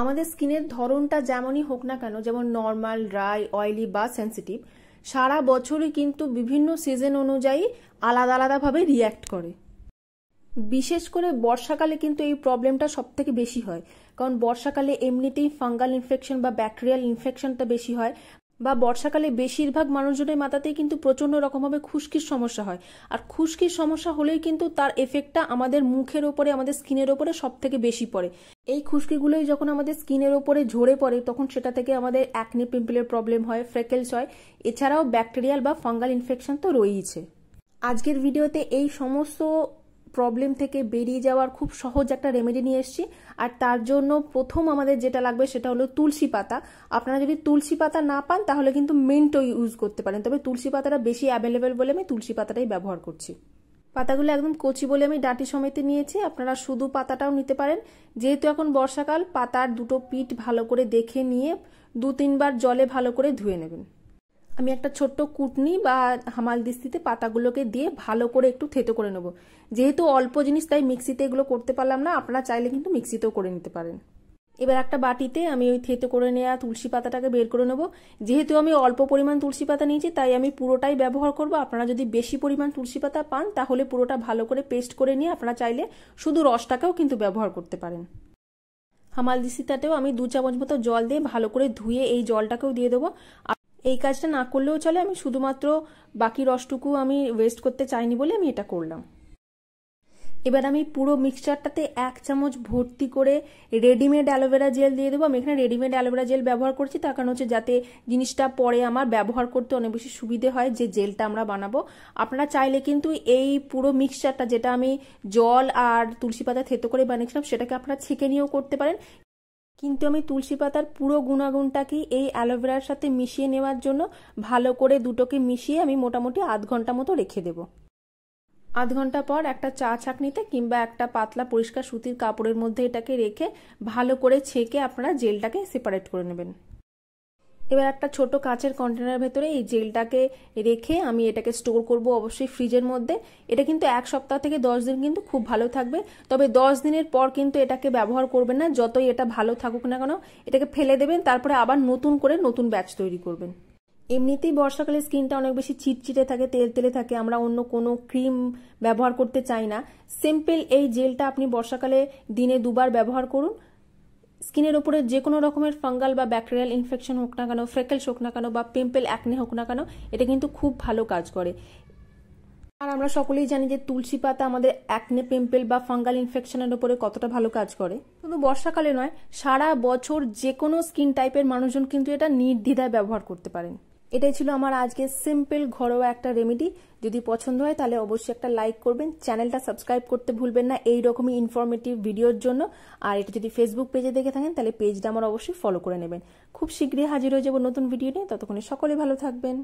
আমাদের স্কিনের ধরনটা যেমনই হোক না কেন যেমন নর্মাল ড্রাই অয়েলি বা সেন্সিটিভ সারা বছরই কিন্তু বিভিন্ন সিজন অনুযায়ী আলাদা আলাদাভাবে রিয়্যাক্ট করে বিশেষ করে বর্ষাকালে কিন্তু এই প্রবলেমটা সব থেকে বেশি হয় কারণ বর্ষাকালে এমনিতেই ফাঙ্গাল ইনফেকশন বা ব্যাকটেরিয়াল ইনফেকশনটা বেশি হয় বা বর্ষাকালে বেশিরভাগ মানুষজনের মাথাতেই কিন্তু প্রচণ্ড রকমভাবে খুশকির সমস্যা হয় আর খুশকির সমস্যা হলেই কিন্তু তার এফেক্টটা আমাদের মুখের ওপরে আমাদের স্কিনের ওপরে সব থেকে বেশি পড়ে এই খুশকিগুলোই যখন আমাদের স্কিনের ওপরে ঝরে পড়ে তখন সেটা থেকে আমাদের অ্যাকনি পিম্পলের প্রবলেম হয় ফ্রেকেলস হয় এছাড়াও ব্যাকটেরিয়াল বা ফাঙ্গাল ইনফেকশন তো রয়েইছে আজকের ভিডিওতে এই সমস্ত প্রবলেম থেকে বেরিয়ে যাওয়ার খুব সহজ একটা রেমেডি নিয়ে এসেছি আর তার জন্য প্রথম আমাদের যেটা লাগবে সেটা হলো তুলসী পাতা আপনারা যদি তুলসী পাতা না পান তাহলে কিন্তু মিন্টও ইউজ করতে পারেন তবে তুলসী পাতাটা বেশি অ্যাভেলেবেল বলে আমি তুলসী পাতাটাই ব্যবহার করছি পাতাগুলো একদম কচি বলে আমি ডাঁটি সমেতে নিয়েছি আপনারা শুধু পাতাটাও নিতে পারেন যেহেতু এখন বর্ষাকাল পাতার দুটো পিঠ ভালো করে দেখে নিয়ে দু তিনবার জলে ভালো করে ধুয়ে নেবেন আমি একটা ছোট্ট কুটনি বা হামাল দিস্তিতে পাতাগুলোকে দিয়ে ভালো করে একটু থেতো করে নেব যেহেতু অল্প জিনিস তাই মিক্সিতে এগুলো করতে পারলাম না আপনারা চাইলে কিন্তু মিক্সিতেও করে নিতে পারেন এবার একটা বাটিতে আমি ওই থেতো করে নেওয়া তুলসী পাতাটাকে বের করে নেব যেহেতু আমি অল্প পরিমাণ তুলসী পাতা নিয়েছি তাই আমি পুরোটাই ব্যবহার করব আপনারা যদি বেশি পরিমাণ তুলসী পাতা পান তাহলে পুরোটা ভালো করে পেস্ট করে নিয়ে আপনারা চাইলে শুধু রসটাকেও কিন্তু ব্যবহার করতে পারেন হামালদিস্তিটাতেও আমি দু চামচ মতো জল দিয়ে ভালো করে ধুয়ে এই জলটাকেও দিয়ে দেবো এই কাজটা না করলেও চলে আমি শুধুমাত্র বাকি রসটুকু আমি ওয়েস্ট করতে চাইনি বলে আমি এটা করলাম এবার আমি পুরো মিক্সচারটাতে এক চামচ ভর্তি করে রেডিমেড অ্যালোভেরা জেল দিয়ে দেবো আমি এখানে রেডিমেড অ্যালোভেরা জেল ব্যবহার করছি তার কারণ হচ্ছে যাতে জিনিসটা পরে আমার ব্যবহার করতে অনেক বেশি সুবিধে হয় যে জেলটা আমরা বানাবো আপনারা চাইলে কিন্তু এই পুরো মিক্সচারটা যেটা আমি জল আর তুলসী পাতা থেতো করে বানিয়েছিলাম সেটাকে আপনারা ছেঁকে নিয়েও করতে পারেন কিন্তু আমি তুলসী পাতার পুরো গুণাগুণটাকে এই অ্যালোভেরার সাথে মিশিয়ে নেওয়ার জন্য ভালো করে দুটোকে মিশিয়ে আমি মোটামুটি আধ ঘন্টা মতো রেখে দেব আধ ঘন্টা পর একটা চা ছাঁকনিতে কিংবা একটা পাতলা পরিষ্কার সুতির কাপড়ের মধ্যে এটাকে রেখে ভালো করে ছেঁকে আপনারা জেলটাকে সেপারেট করে নেবেন এবার একটা ছোট কাঁচের কন্টেনারের ভেতরে এই জেলটাকে রেখে আমি এটাকে স্টোর করব অবশ্যই ফ্রিজের মধ্যে এটা কিন্তু এক সপ্তাহ থেকে দশ দিন কিন্তু খুব ভালো থাকবে তবে দশ দিনের পর কিন্তু এটাকে ব্যবহার করবেন না যতই এটা ভালো থাকুক না কেন এটাকে ফেলে দেবেন তারপরে আবার নতুন করে নতুন ব্যাচ তৈরি করবেন এমনিতেই বর্ষাকালে স্কিনটা অনেক বেশি চিটচিটে থাকে তেল তেলে থাকে আমরা অন্য কোনো ক্রিম ব্যবহার করতে চাই না সিম্পল এই জেলটা আপনি বর্ষাকালে দিনে দুবার ব্যবহার করুন স্কিনের ওপরে যে কোনো রকমের ফাঙ্গাল বা ব্যাকটেরিয়াল ইনফেকশন হোক না কেন ফ্রেকেলস হোক না কেন বা পিম্পেল অ্যাকনে হোক না কেন এটা কিন্তু খুব ভালো কাজ করে আর আমরা সকলেই জানি যে তুলসী পাতা আমাদের অ্যাকনে পিম্পেল বা ফাঙ্গাল ইনফেকশনের উপরে কতটা ভালো কাজ করে শুধু বর্ষাকালে নয় সারা বছর যে কোনো স্কিন টাইপের মানুষজন কিন্তু এটা নির্দ্বিধায় ব্যবহার করতে পারেন এটাই ছিল আমার আজকে সিম্পল ঘরোয়া একটা রেমেডি যদি পছন্দ হয় তাহলে অবশ্যই একটা লাইক করবেন চ্যানেলটা সাবস্ক্রাইব করতে ভুলবেন না এই রকমই ইনফরমেটিভ ভিডিওর জন্য আর এটা যদি ফেসবুক পেজে দেখে থাকেন তাহলে পেজটা আমার অবশ্যই ফলো করে নেবেন খুব শীঘ্রই হাজির হয়ে যাবো নতুন ভিডিও নিয়ে ততক্ষণে সকলে ভালো থাকবেন